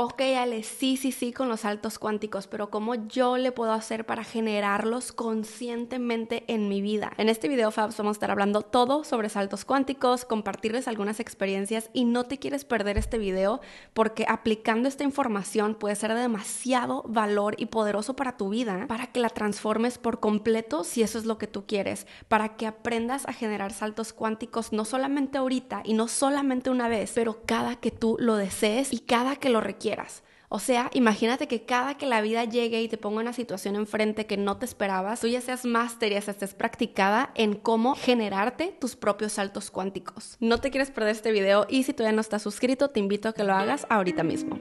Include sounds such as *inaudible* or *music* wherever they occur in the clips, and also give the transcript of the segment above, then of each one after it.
ok, Ale, sí, sí, sí, con los saltos cuánticos, pero ¿cómo yo le puedo hacer para generarlos conscientemente en mi vida? En este video, Fabs, vamos a estar hablando todo sobre saltos cuánticos, compartirles algunas experiencias y no te quieres perder este video porque aplicando esta información puede ser de demasiado valor y poderoso para tu vida, para que la transformes por completo si eso es lo que tú quieres, para que aprendas a generar saltos cuánticos no solamente ahorita y no solamente una vez, pero cada que tú lo desees y cada que lo requieras o sea, imagínate que cada que la vida llegue y te ponga una situación enfrente que no te esperabas, tú ya seas máster, ya estés practicada en cómo generarte tus propios saltos cuánticos. No te quieres perder este video y si todavía no estás suscrito, te invito a que lo hagas ahorita mismo.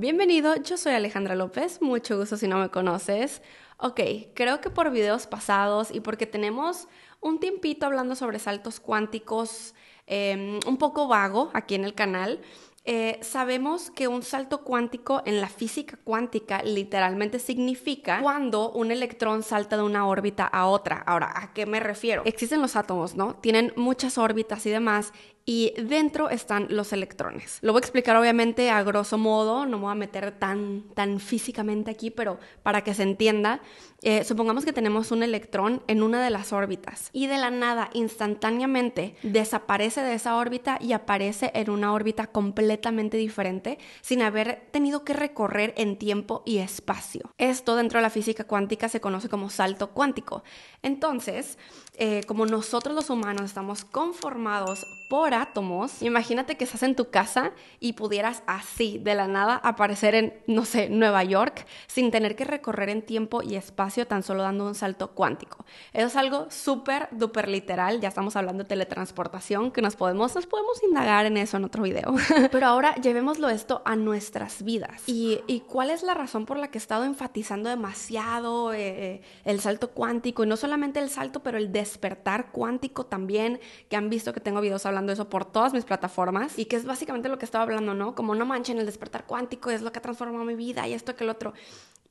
Bienvenido, yo soy Alejandra López, mucho gusto si no me conoces. Ok, creo que por videos pasados y porque tenemos un tiempito hablando sobre saltos cuánticos em, un poco vago aquí en el canal, eh, sabemos que un salto cuántico en la física cuántica literalmente significa cuando un electrón salta de una órbita a otra. Ahora, ¿a qué me refiero? Existen los átomos, ¿no? Tienen muchas órbitas y demás, y dentro están los electrones. Lo voy a explicar obviamente a grosso modo, no me voy a meter tan, tan físicamente aquí, pero para que se entienda, eh, supongamos que tenemos un electrón en una de las órbitas y de la nada, instantáneamente, desaparece de esa órbita y aparece en una órbita completamente diferente sin haber tenido que recorrer en tiempo y espacio. Esto dentro de la física cuántica se conoce como salto cuántico. Entonces, eh, como nosotros los humanos estamos conformados por átomos, imagínate que estás en tu casa y pudieras así, de la nada, aparecer en, no sé, Nueva York, sin tener que recorrer en tiempo y espacio, tan solo dando un salto cuántico. Eso es algo súper, duper literal, ya estamos hablando de teletransportación, que nos podemos, nos podemos indagar en eso en otro video. *laughs* Pero ahora llevémoslo esto a nuestras vidas. Y, cuál es la razón por la que he estado enfatizando demasiado eh, eh, el salto cuántico, y no solamente el salto, pero el des despertar cuántico también, que han visto que tengo videos hablando de eso por todas mis plataformas y que es básicamente lo que estaba hablando, ¿no? Como no manchen, el despertar cuántico es lo que ha transformado mi vida y esto que el otro.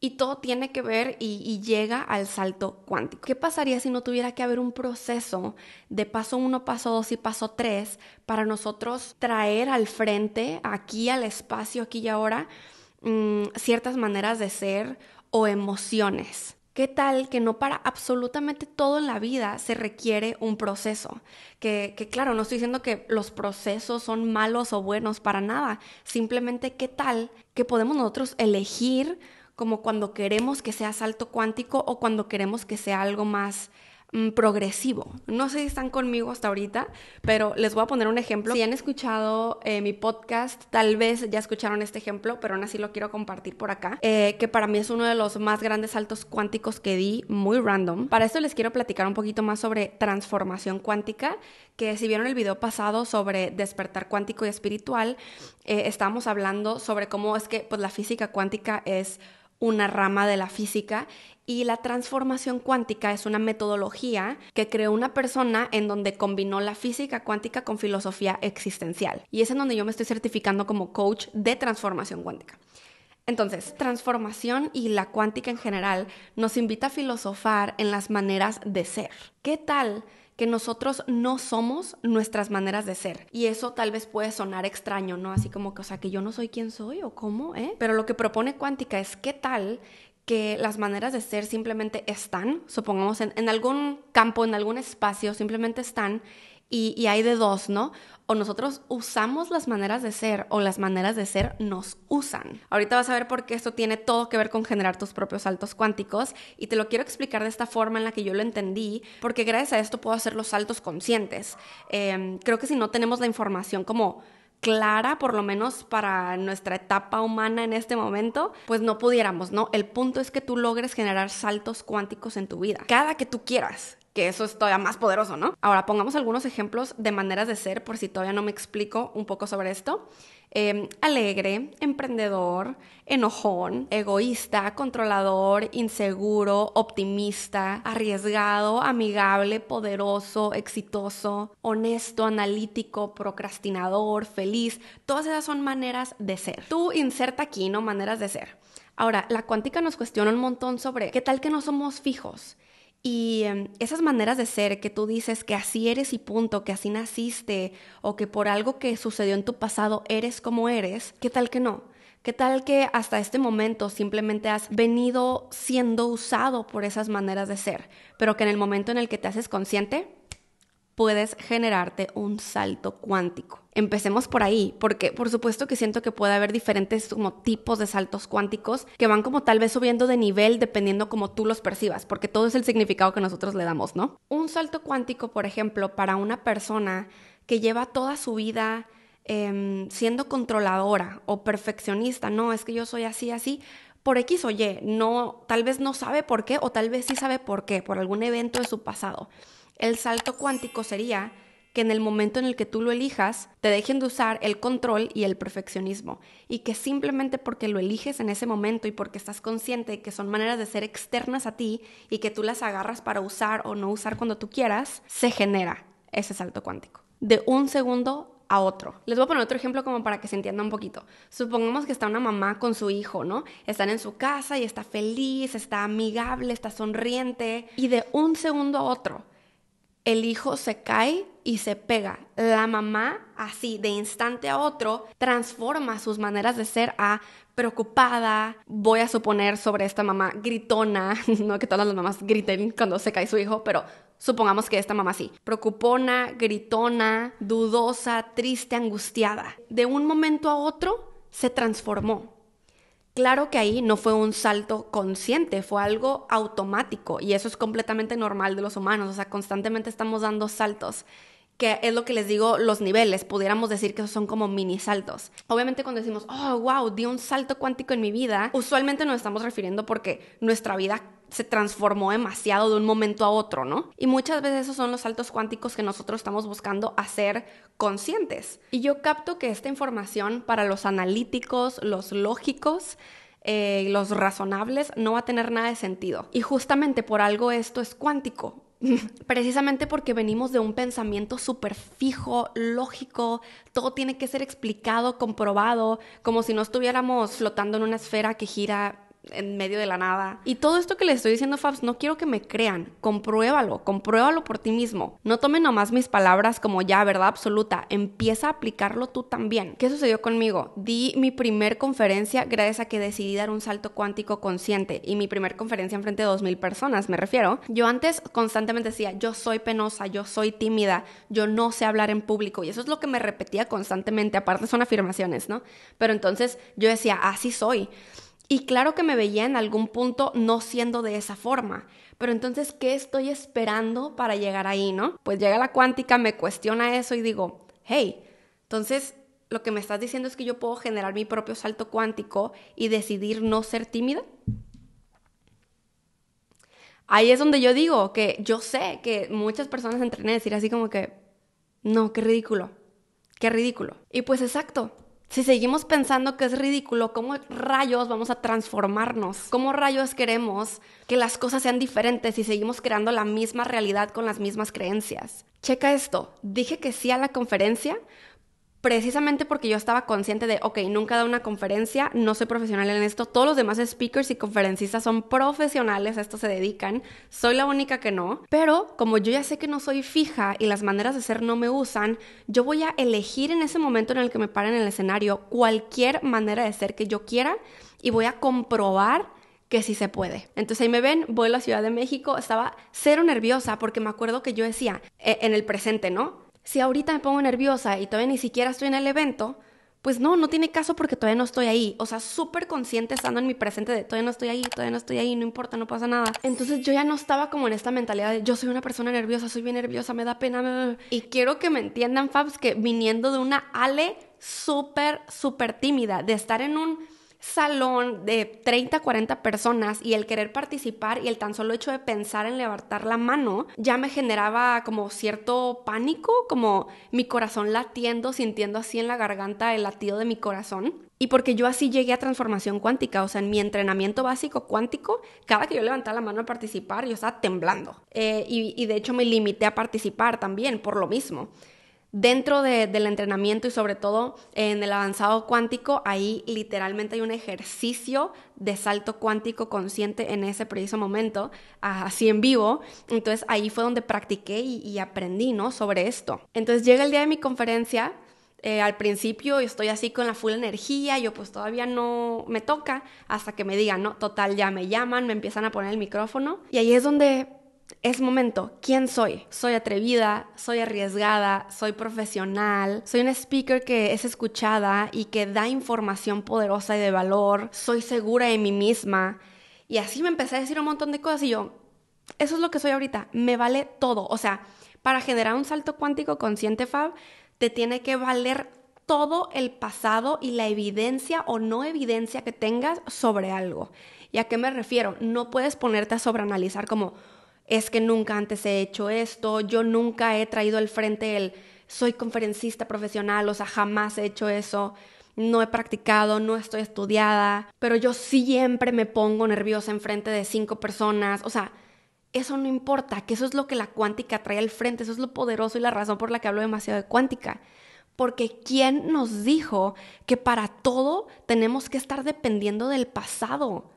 Y todo tiene que ver y, llega al salto cuántico. ¿Qué pasaría si no tuviera que haber un proceso de paso uno, paso 2 y paso 3 para nosotros traer al frente, aquí al espacio, aquí y ahora, mm, ciertas maneras de ser o emociones? ¿Qué tal que no para absolutamente todo en la vida se requiere un proceso? Que, que, claro, no estoy diciendo que los procesos son malos o buenos para nada. Simplemente, ¿qué tal que podemos nosotros elegir como cuando queremos que sea salto cuántico o cuando queremos que sea algo más Mm, progresivo. No sé si están conmigo hasta ahorita, pero les voy a poner un ejemplo. Si han escuchado eh, mi podcast, tal vez ya escucharon este ejemplo, pero aún así lo quiero compartir por acá, eh, que para mí es uno de los más grandes saltos cuánticos que di, muy random. Para esto les quiero platicar un poquito más sobre transformación cuántica, que si vieron el video pasado sobre despertar cuántico y espiritual, eh, estamos hablando sobre cómo es que pues, la física cuántica es una rama de la física y la transformación cuántica es una metodología que creó una persona en donde combinó la física cuántica con filosofía existencial. Y es en donde yo me estoy certificando como coach de transformación cuántica. Entonces, transformación y la cuántica en general nos invita a filosofar en las maneras de ser. ¿Qué tal que nosotros no somos nuestras maneras de ser. Y eso tal vez puede sonar extraño, ¿no? Así como que, o sea, que yo no soy quien soy o cómo, ¿eh? Pero lo que propone cuántica es qué tal que las maneras de ser simplemente están, supongamos, en, en algún campo, en algún espacio, simplemente están y, y, hay de dos, ¿no? o nosotros usamos las maneras de ser o las maneras de ser nos usan. Ahorita vas a ver por qué esto tiene todo que ver con generar tus propios saltos cuánticos y te lo quiero explicar de esta forma en la que yo lo entendí, porque gracias a esto puedo hacer los saltos conscientes. Em, creo que si no tenemos la información como clara, por lo menos para nuestra etapa humana en este momento, pues no pudiéramos, ¿no? El punto es que tú logres generar saltos cuánticos en tu vida, cada que tú quieras que eso es todavía más poderoso, ¿no? Ahora pongamos algunos ejemplos de maneras de ser por si todavía no me explico un poco sobre esto. Em, alegre, emprendedor, enojón, egoísta, controlador, inseguro, optimista, arriesgado, amigable, poderoso, exitoso, honesto, analítico, procrastinador, feliz. Todas esas son maneras de ser. Tú inserta aquí, ¿no? Maneras de ser. Ahora, la cuántica nos cuestiona un montón sobre qué tal que no somos fijos y em, esas maneras de ser que tú dices que así eres y punto, que así naciste, o que por algo que sucedió en tu pasado eres como eres, ¿qué tal que no? ¿Qué tal que hasta este momento simplemente has venido siendo usado por esas maneras de ser, pero que en el momento en el que te haces consciente, puedes generarte un salto cuántico. Empecemos por ahí, porque por supuesto que siento que puede haber diferentes como tipos de saltos cuánticos que van como tal vez subiendo de nivel dependiendo como tú los percibas, porque todo es el significado que nosotros le damos, ¿no? Un salto cuántico, por ejemplo, para una persona que lleva toda su vida em, siendo controladora o perfeccionista, no, es que yo soy así, así, por X o Y, no, tal vez no sabe por qué o tal vez sí sabe por qué, por algún evento de su pasado. El salto cuántico sería que en el momento en el que tú lo elijas, te dejen de usar el control y el perfeccionismo, y que simplemente porque lo eliges en ese momento y porque estás consciente que son maneras de ser externas a ti y que tú las agarras para usar o no usar cuando tú quieras, se genera ese salto cuántico. De un segundo a otro. Les voy a poner otro ejemplo como para que se entienda un poquito. Supongamos que está una mamá con su hijo, ¿no? Están en su casa y está feliz, está amigable, está sonriente, y de un segundo a otro el hijo se cae y se pega. La mamá, así de instante a otro, transforma sus maneras de ser a preocupada, voy a suponer sobre esta mamá gritona, *laughs* no que todas las mamás griten cuando se cae su hijo, pero supongamos que esta mamá sí, preocupona, gritona, dudosa, triste, angustiada. De un momento a otro se transformó Claro que ahí no fue un salto consciente, fue algo automático y eso es completamente normal de los humanos, o sea, constantemente estamos dando saltos que es lo que les digo, los niveles, pudiéramos decir que esos son como mini saltos. Obviamente cuando decimos, oh, wow, di un salto cuántico en mi vida, usualmente nos estamos refiriendo porque nuestra vida se transformó demasiado de un momento a otro, ¿no? Y muchas veces esos son los saltos cuánticos que nosotros estamos buscando hacer conscientes. Y yo capto que esta información para los analíticos, los lógicos, eh, los razonables, no va a tener nada de sentido. Y justamente por algo esto es cuántico, *laughs* precisamente porque venimos de un pensamiento súper fijo, lógico, todo tiene que ser explicado, comprobado, como si no estuviéramos flotando en una esfera que gira en medio de la nada. Y todo esto que le estoy diciendo, Fabs, no quiero que me crean. Compruébalo, compruébalo por ti mismo. No tomen nomás mis palabras como ya verdad absoluta. Empieza a aplicarlo tú también. ¿Qué sucedió conmigo? Di mi primer conferencia gracias a que decidí dar un salto cuántico consciente. Y mi primer conferencia en frente de 2.000 personas, me refiero. Yo antes constantemente decía, yo soy penosa, yo soy tímida, yo no sé hablar en público. Y eso es lo que me repetía constantemente. Aparte son afirmaciones, ¿no? Pero entonces yo decía, así soy. Y claro que me veía en algún punto no siendo de esa forma, pero entonces, ¿qué estoy esperando para llegar ahí, no? Pues llega la cuántica, me cuestiona eso y digo, hey, entonces lo que me estás diciendo es que yo puedo generar mi propio salto cuántico y decidir no ser tímida. Ahí es donde yo digo que yo sé que muchas personas entrené a decir así como que, no, qué ridículo, qué ridículo. Y pues exacto, si seguimos pensando que es ridículo, ¿cómo rayos vamos a transformarnos? ¿Cómo rayos queremos que las cosas sean diferentes si seguimos creando la misma realidad con las mismas creencias? Checa esto, dije que sí a la conferencia, precisamente porque yo estaba consciente de, ok, nunca he dado una conferencia, no soy profesional en esto, todos los demás speakers y conferencistas son profesionales, a esto se dedican, soy la única que no, pero como yo ya sé que no soy fija y las maneras de ser no me usan, yo voy a elegir en ese momento en el que me paren en el escenario cualquier manera de ser que yo quiera y voy a comprobar que sí se puede. Entonces ahí me ven, voy a la Ciudad de México, estaba cero nerviosa porque me acuerdo que yo decía, eh, en el presente, ¿no? si ahorita me pongo nerviosa y todavía ni siquiera estoy en el evento, pues no, no tiene caso porque todavía no estoy ahí. O sea, súper consciente estando en mi presente de todavía no estoy ahí, todavía no estoy ahí, no importa, no pasa nada. Entonces yo ya no estaba como en esta mentalidad de yo soy una persona nerviosa, soy bien nerviosa, me da pena. Y quiero que me entiendan, Fabs, que viniendo de una Ale súper, súper tímida, de estar en un salón de 30, 40 personas y el querer participar y el tan solo hecho de pensar en levantar la mano ya me generaba como cierto pánico, como mi corazón latiendo, sintiendo así en la garganta el latido de mi corazón. Y porque yo así llegué a transformación cuántica, o sea, en mi entrenamiento básico cuántico, cada que yo levantaba la mano a participar, yo estaba temblando. Eh, y de hecho me limité a participar también por lo mismo. Dentro del entrenamiento y sobre todo en el avanzado cuántico, ahí literalmente hay un ejercicio de salto cuántico consciente en ese preciso momento, así en vivo. Entonces ahí fue donde practiqué y, aprendí, ¿no? Sobre esto. Entonces llega el día de mi conferencia, eh, al principio estoy así con la full energía, yo pues todavía no me toca hasta que me digan, no, total, ya me llaman, me empiezan a poner el micrófono y ahí es donde es momento, ¿quién soy? Soy atrevida, soy arriesgada, soy profesional, soy una speaker que es escuchada y que da información poderosa y de valor, soy segura de mí misma. Y así me empecé a decir un montón de cosas y yo, eso es lo que soy ahorita, me vale todo. O sea, para generar un salto cuántico consciente, Fab, te tiene que valer todo el pasado y la evidencia o no evidencia que tengas sobre algo. ¿Y a qué me refiero? No puedes ponerte a sobreanalizar como, es que nunca antes he hecho esto, yo nunca he traído al frente el soy conferencista profesional, o sea, jamás he hecho eso, no he practicado, no estoy estudiada, pero yo siempre me pongo nerviosa enfrente de cinco personas, o sea, eso no importa, que eso es lo que la cuántica trae al frente, eso es lo poderoso y la razón por la que hablo demasiado de cuántica. Porque ¿quién nos dijo que para todo tenemos que estar dependiendo del pasado?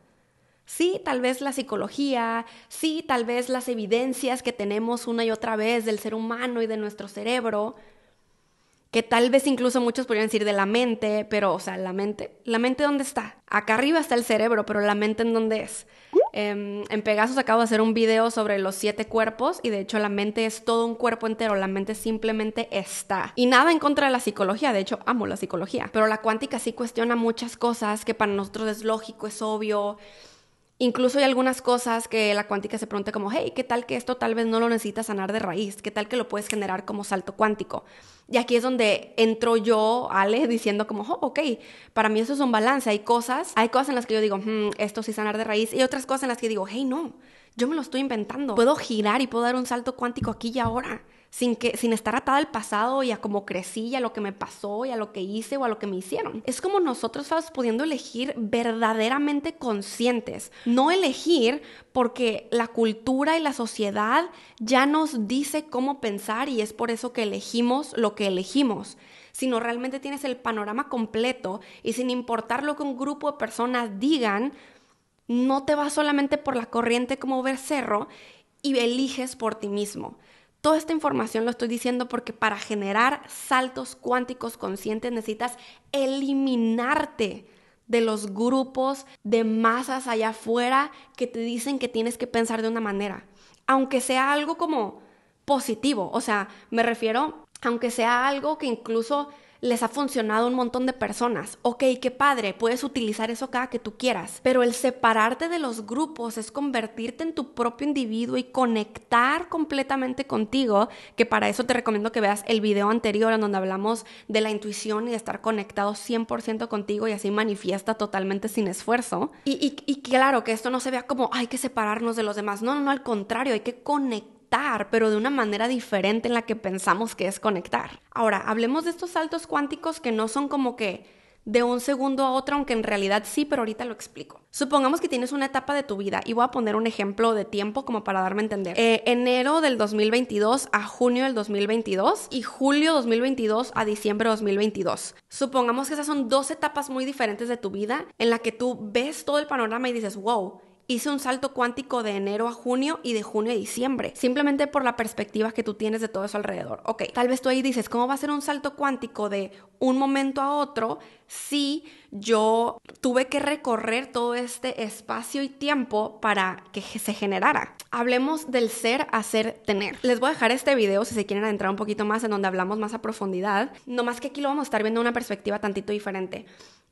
Sí, tal vez la psicología, sí, tal vez las evidencias que tenemos una y otra vez del ser humano y de nuestro cerebro, que tal vez incluso muchos podrían decir de la mente, pero, o sea, la mente, ¿la mente dónde está? Acá arriba está el cerebro, pero la mente en dónde es. Em, en Pegasus acabo de hacer un video sobre los siete cuerpos y de hecho la mente es todo un cuerpo entero, la mente simplemente está. Y nada en contra de la psicología, de hecho amo la psicología, pero la cuántica sí cuestiona muchas cosas que para nosotros es lógico, es obvio, Incluso hay algunas cosas que la cuántica se pregunta como, hey, ¿qué tal que esto tal vez no lo necesitas sanar de raíz? ¿Qué tal que lo puedes generar como salto cuántico? Y aquí es donde entro yo, Ale, *laughs* diciendo como, oh, ok, para mí eso es un balance. Hay cosas, hay cosas en las que yo digo, hmm, esto sí sanar de raíz. Y otras cosas en las que digo, hey, no, yo me lo estoy inventando. Puedo girar y puedo dar un salto cuántico aquí y ahora sin, estar atada al pasado y a cómo crecí, y a lo que me pasó, y a lo que hice o a lo que me hicieron. Es como nosotros, estamos pudiendo elegir verdaderamente conscientes, no elegir porque la cultura y la sociedad ya nos dice cómo pensar y es por eso que elegimos lo que elegimos sino realmente tienes el panorama completo y sin importar lo que un grupo de personas digan, no te vas solamente por la corriente como becerro y eliges por ti mismo. Toda esta información lo estoy diciendo porque para generar saltos cuánticos conscientes necesitas eliminarte de los grupos de masas allá afuera que te dicen que tienes que pensar de una manera. Aunque sea algo como positivo, o sea, me refiero, aunque sea algo que incluso les ha funcionado a un montón de personas. Ok, qué padre, puedes utilizar eso cada que tú quieras, pero el separarte de los grupos es convertirte en tu propio individuo y conectar completamente contigo, que para eso te recomiendo que veas el video anterior en donde hablamos de la intuición y de estar conectado 100% contigo y así manifiesta totalmente sin esfuerzo. Y, y claro, que esto no se vea como hay que separarnos de los demás, no, no, no, al contrario, hay que conectar pero de una manera diferente en la que pensamos que es conectar. Ahora, hablemos de estos saltos cuánticos que no son como que de un segundo a otro, aunque en realidad sí, pero ahorita lo explico. Supongamos que tienes una etapa de tu vida y voy a poner un ejemplo de tiempo como para darme a entender. Eh, enero del 2022 a junio del 2022 y julio 2022 a diciembre 2022. Supongamos que esas son dos etapas muy diferentes de tu vida en la que tú ves todo el panorama y dices, wow, Hice un salto cuántico de enero a junio y de junio a diciembre, simplemente por la perspectiva que tú tienes de todo eso alrededor. Ok, tal vez tú ahí dices, ¿cómo va a ser un salto cuántico de un momento a otro si yo tuve que recorrer todo este espacio y tiempo para que se generara? Hablemos del ser, hacer, tener. Les voy a dejar este video si se quieren adentrar un poquito más en donde hablamos más a profundidad, no más que aquí lo vamos a estar viendo una perspectiva tantito diferente.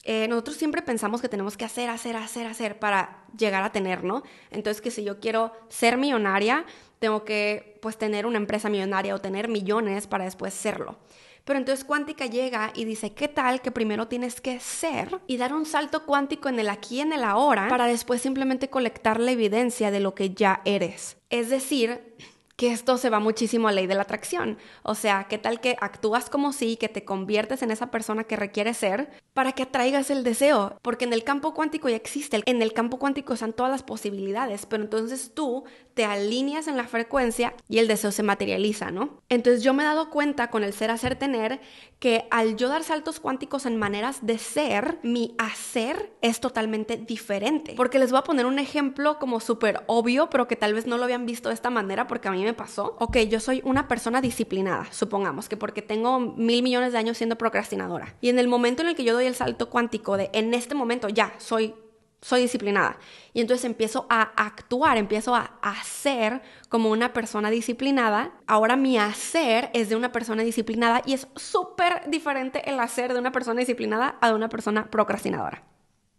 Eh, nosotros siempre pensamos que tenemos que hacer, hacer, hacer, hacer para llegar a tener, ¿no? Entonces, que si yo quiero ser millonaria, tengo que, pues, tener una empresa millonaria o tener millones para después serlo. Pero entonces cuántica llega y dice, ¿qué tal que primero tienes que ser y dar un salto cuántico en el aquí y en el ahora para después simplemente colectar la evidencia de lo que ya eres? Es decir, que esto se va muchísimo a ley de la atracción. O sea, ¿qué tal que actúas como si, que te conviertes en esa persona que requiere ser para que atraigas el deseo? Porque en el campo cuántico ya existe, en el campo cuántico están todas las posibilidades, pero entonces tú te alineas en la frecuencia y el deseo se materializa, ¿no? Entonces yo me he dado cuenta con el ser, hacer, tener, que al yo dar saltos cuánticos en maneras de ser, mi hacer es totalmente diferente. Porque les voy a poner un ejemplo como súper obvio, pero que tal vez no lo habían visto de esta manera porque a mí me pasó. Ok, yo soy una persona disciplinada, supongamos, que porque tengo mil millones de años siendo procrastinadora. Y en el momento en el que yo doy el salto cuántico de en este momento ya soy soy disciplinada. Y entonces empiezo a actuar, empiezo a hacer como una persona disciplinada. Ahora mi hacer es de una persona disciplinada y es súper diferente el hacer de una persona disciplinada a de una persona procrastinadora.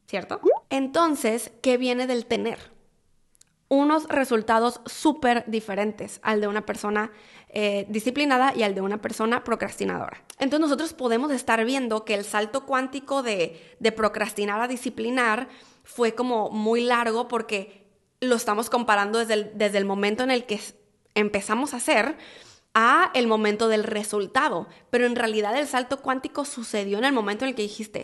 ¿Cierto? Entonces, ¿qué viene del tener? unos resultados súper diferentes al de una persona eh, disciplinada y al de una persona procrastinadora. Entonces nosotros podemos estar viendo que el salto cuántico de, de procrastinar a disciplinar fue como muy largo porque lo estamos comparando desde el, desde el momento en el que empezamos a hacer a el momento del resultado, pero en realidad el salto cuántico sucedió en el momento en el que dijiste,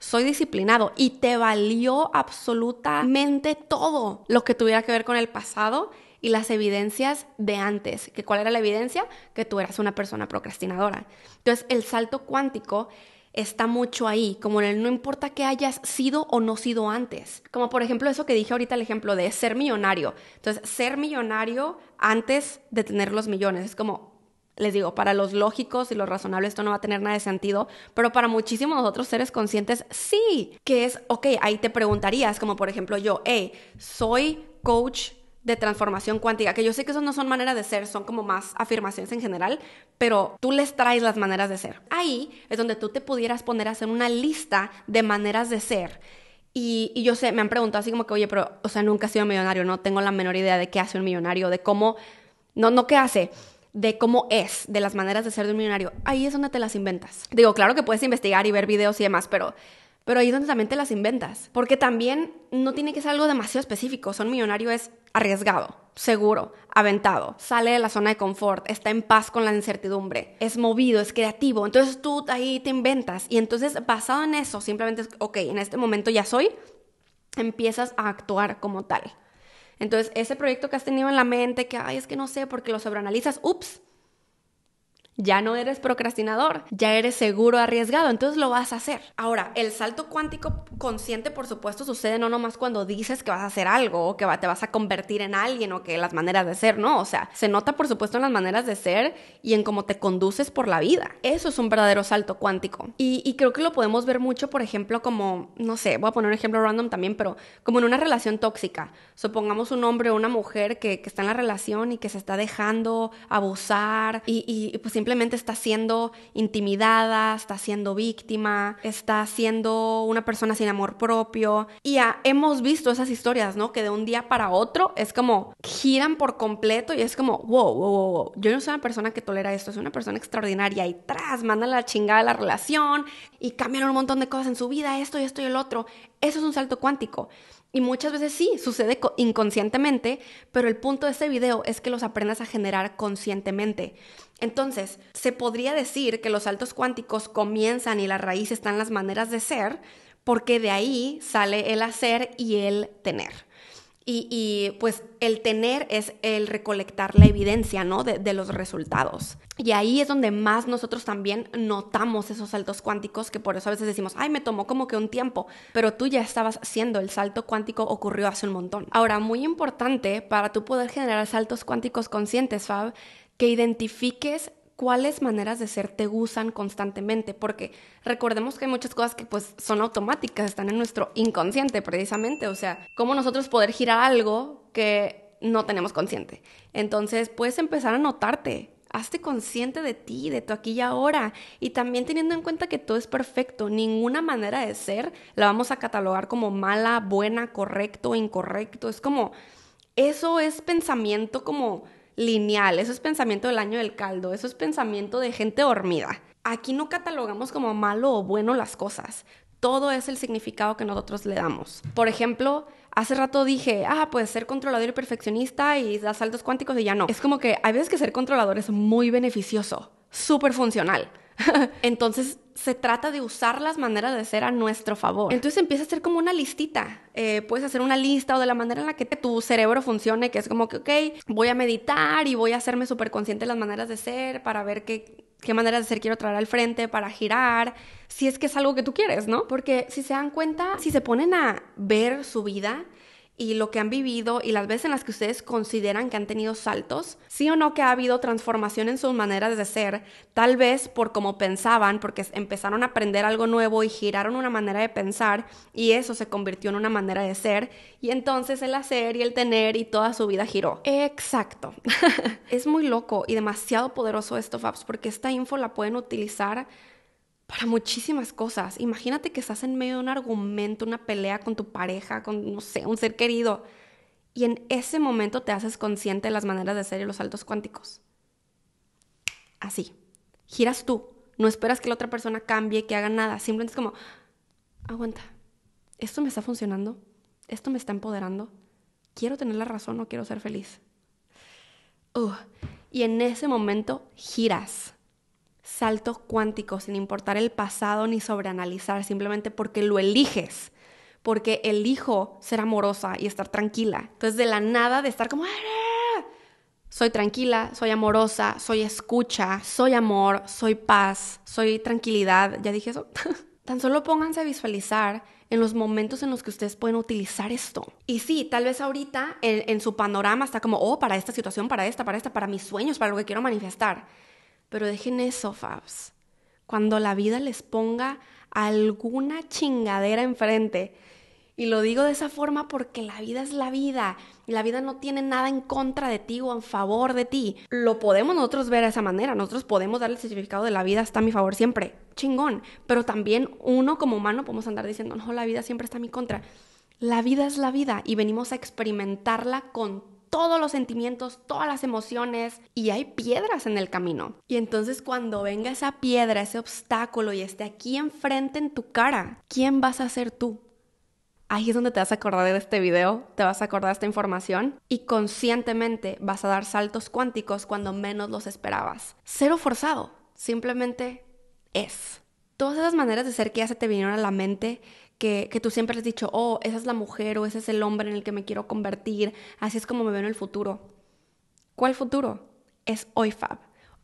soy disciplinado y te valió absolutamente todo lo que tuviera que ver con el pasado y las evidencias de antes. ¿Que ¿Cuál era la evidencia? Que tú eras una persona procrastinadora. Entonces, el salto cuántico está mucho ahí, como en el no importa que hayas sido o no sido antes. Como por ejemplo eso que dije ahorita, el ejemplo de ser millonario. Entonces, ser millonario antes de tener los millones. Es como, les digo, para los lógicos y los razonables esto no va a tener nada de sentido, pero para muchísimos otros seres conscientes sí, que es, ok, ahí te preguntarías, como por ejemplo yo, hey, soy coach de transformación cuántica, que yo sé que eso no son maneras de ser, son como más afirmaciones en general, pero tú les traes las maneras de ser. Ahí es donde tú te pudieras poner a hacer una lista de maneras de ser. Y, y yo sé, me han preguntado así como que, oye, pero, o sea, nunca he sido millonario, no tengo la menor idea de qué hace un millonario, de cómo, no, no qué hace, de cómo es, de las maneras de ser de un millonario, ahí es donde te las inventas. Digo, claro que puedes investigar y ver videos y demás, pero, pero ahí es donde también te las inventas. Porque también no tiene que ser algo demasiado específico. Son millonario es arriesgado, seguro, aventado, sale de la zona de confort, está en paz con la incertidumbre, es movido, es creativo. Entonces tú ahí te inventas y entonces basado en eso, simplemente es, ok, en este momento ya soy, empiezas a actuar como tal. Entonces, ese proyecto que has tenido en la mente, que, ay, es que no sé, porque lo sobreanalizas, ups, ya no eres procrastinador, ya eres seguro arriesgado, entonces lo vas a hacer. Ahora, el salto cuántico consciente, por supuesto, sucede no nomás cuando dices que vas a hacer algo o que te vas a convertir en alguien o que las maneras de ser, no, o sea, se nota por supuesto en las maneras de ser y en cómo te conduces por la vida. Eso es un verdadero salto cuántico. Y, creo que lo podemos ver mucho, por ejemplo, como, no sé, voy a poner un ejemplo random también, pero como en una relación tóxica. Supongamos un hombre o una mujer que, está en la relación y que se está dejando abusar y, y pues simplemente simplemente está siendo intimidada, está siendo víctima, está siendo una persona sin amor propio. Y ya hemos visto esas historias, ¿no? Que de un día para otro es como giran por completo y es como, wow, wow, wow, yo no soy una persona que tolera esto, es una persona extraordinaria y tras, manda la chingada a la relación y cambian un montón de cosas en su vida, esto y esto y el otro. Eso es un salto cuántico. Y muchas veces sí, sucede inconscientemente, pero el punto de este video es que los aprendas a generar conscientemente. Entonces, se podría decir que los saltos cuánticos comienzan y la raíz están las maneras de ser, porque de ahí sale el hacer y el tener. Y, pues el tener es el recolectar la evidencia, ¿no? De, de, los resultados. Y ahí es donde más nosotros también notamos esos saltos cuánticos, que por eso a veces decimos, ay, me tomó como que un tiempo, pero tú ya estabas haciendo, el salto cuántico ocurrió hace un montón. Ahora, muy importante para tú poder generar saltos cuánticos conscientes, Fab, que identifiques cuáles maneras de ser te usan constantemente, porque recordemos que hay muchas cosas que pues son automáticas, están en nuestro inconsciente precisamente, o sea, cómo nosotros poder girar algo que no tenemos consciente. Entonces puedes empezar a notarte, hazte consciente de ti, de tu aquí y ahora, y también teniendo en cuenta que todo es perfecto, ninguna manera de ser la vamos a catalogar como mala, buena, correcto, incorrecto, es como, eso es pensamiento como lineal, eso es pensamiento del año del caldo, eso es pensamiento de gente dormida. Aquí no catalogamos como malo o bueno las cosas, todo es el significado que nosotros le damos. Por ejemplo, hace rato dije, ah, pues ser controlador y perfeccionista y da saltos cuánticos y ya no. Es como que hay veces que ser controlador es muy beneficioso, súper funcional. *laughs* Entonces, se trata de usar las maneras de ser a nuestro favor. Entonces empieza a ser como una listita. Eh, puedes hacer una lista o de la manera en la que tu cerebro funcione, que es como que, ok, voy a meditar y voy a hacerme súper consciente de las maneras de ser para ver qué, qué maneras de ser quiero traer al frente, para girar, si es que es algo que tú quieres, ¿no? Porque si se dan cuenta, si se ponen a ver su vida, y lo que han vivido y las veces en las que ustedes consideran que han tenido saltos, sí o no que ha habido transformación en sus maneras de ser, tal vez por como pensaban, porque empezaron a aprender algo nuevo y giraron una manera de pensar y eso se convirtió en una manera de ser y entonces el hacer y el tener y toda su vida giró. Exacto. *laughs* es muy loco y demasiado poderoso esto, Fabs, porque esta info la pueden utilizar para muchísimas cosas. Imagínate que estás en medio de un argumento, una pelea con tu pareja, con, no sé, un ser querido. Y en ese momento te haces consciente de las maneras de hacer y los saltos cuánticos. Así. Giras tú. No esperas que la otra persona cambie, que haga nada. Simplemente es como, aguanta. Esto me está funcionando. Esto me está empoderando. Quiero tener la razón, o quiero ser feliz. Y en ese momento giras saltos cuánticos sin importar el pasado ni sobreanalizar, simplemente porque lo eliges, porque elijo ser amorosa y estar tranquila. Entonces de la nada de estar como ah, soy tranquila, soy amorosa, soy escucha, soy amor, soy paz, soy tranquilidad, ya dije eso. *laughs* Tan solo pónganse a visualizar en los momentos en los que ustedes pueden utilizar esto. Y sí, tal vez ahorita en, en su panorama está como, oh, para esta situación, para esta, para esta, para mis sueños, para lo que quiero manifestar. Pero dejen eso, Fabs. Cuando la vida les ponga alguna chingadera enfrente. Y lo digo de esa forma porque la vida es la vida. Y la vida no tiene nada en contra de ti o en favor de ti. Lo podemos nosotros ver de esa manera. Nosotros podemos darle el certificado de la vida está a mi favor siempre. Chingón. Pero también uno como humano podemos andar diciendo, no, la vida siempre está a mi contra. La vida es la vida y venimos a experimentarla con todos los sentimientos, todas las emociones y hay piedras en el camino. Y entonces cuando venga esa piedra, ese obstáculo y esté aquí enfrente en tu cara, ¿quién vas a ser tú? Ahí es donde te vas a acordar de este video, te vas a acordar de esta información y conscientemente vas a dar saltos cuánticos cuando menos los esperabas. Cero forzado, simplemente es todas esas maneras de ser que ya se te vinieron a la mente, que, que, tú siempre has dicho, oh, esa es la mujer o ese es el hombre en el que me quiero convertir, así es como me veo en el futuro. ¿Cuál futuro? Es hoy, Fab.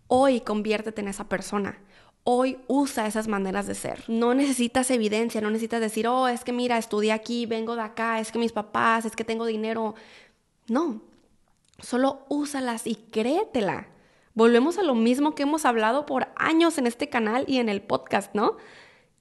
Hoy conviértete en esa persona. Hoy usa esas maneras de ser. No necesitas evidencia, no necesitas decir, oh, es que mira, estudié aquí, vengo de acá, es que mis papás, es que tengo dinero. No, solo úsalas y créetela. Volvemos a lo mismo que hemos hablado por años en este canal y en el podcast, ¿no?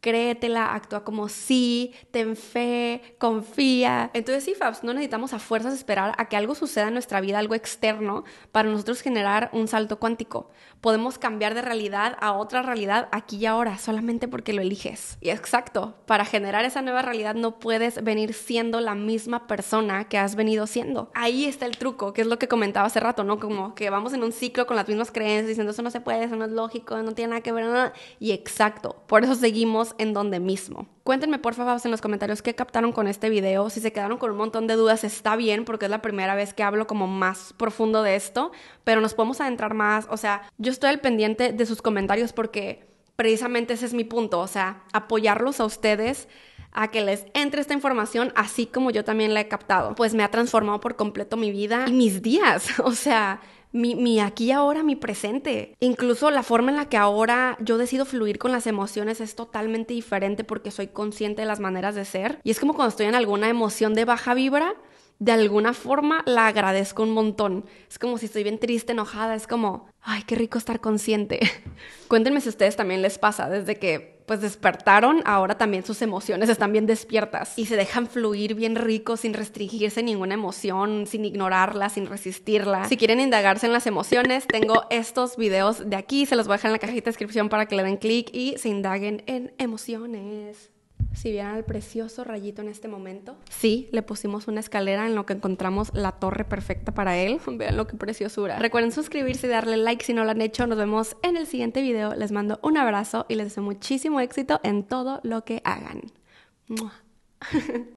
créetela, actúa como sí, ten fe, confía. Entonces sí, Fabs, no necesitamos a fuerzas esperar a que algo suceda en nuestra vida, algo externo, para nosotros generar un salto cuántico. Podemos cambiar de realidad a otra realidad aquí y ahora, solamente porque lo eliges. Y exacto, para generar esa nueva realidad no puedes venir siendo la misma persona que has venido siendo. Ahí está el truco, que es lo que comentaba hace rato, ¿no? Como que vamos en un ciclo con las mismas creencias, diciendo eso no se puede, eso no es lógico, no tiene nada que ver, nada. Y exacto, por eso seguimos en donde mismo. Cuéntenme por favor en los comentarios qué captaron con este video. Si se quedaron con un montón de dudas, está bien, porque es la primera vez que hablo como más profundo de esto, pero nos podemos adentrar más. O sea, yo estoy al pendiente de sus comentarios porque precisamente ese es mi punto. O sea, apoyarlos a ustedes a que les entre esta información así como yo también la he captado. Pues me ha transformado por completo mi vida y mis días. *laughs* O sea, mi, aquí y ahora, mi presente. Incluso la forma en la que ahora yo decido fluir con las emociones es totalmente diferente porque soy consciente de las maneras de ser. Y es como cuando estoy en alguna emoción de baja vibra, de alguna forma la agradezco un montón. Es como si estoy bien triste, enojada, es como, ay, qué rico estar consciente. *laughs* Cuéntenme si a ustedes también les pasa, desde que pues despertaron, ahora también sus emociones están bien despiertas y se dejan fluir bien rico sin restringirse ninguna emoción, sin ignorarla, sin resistirla. Si quieren indagarse en las emociones, tengo estos videos de aquí, se los voy a dejar en la cajita de descripción para que le den clic y se indaguen en emociones si vieran el precioso rayito en este momento. Sí, le pusimos una escalera en lo que encontramos la torre perfecta para él. *laughs* Vean lo que preciosura. Recuerden suscribirse y darle like si no lo han hecho. Nos vemos en el siguiente video. Les mando un abrazo y les deseo muchísimo éxito en todo lo que hagan. *laughs*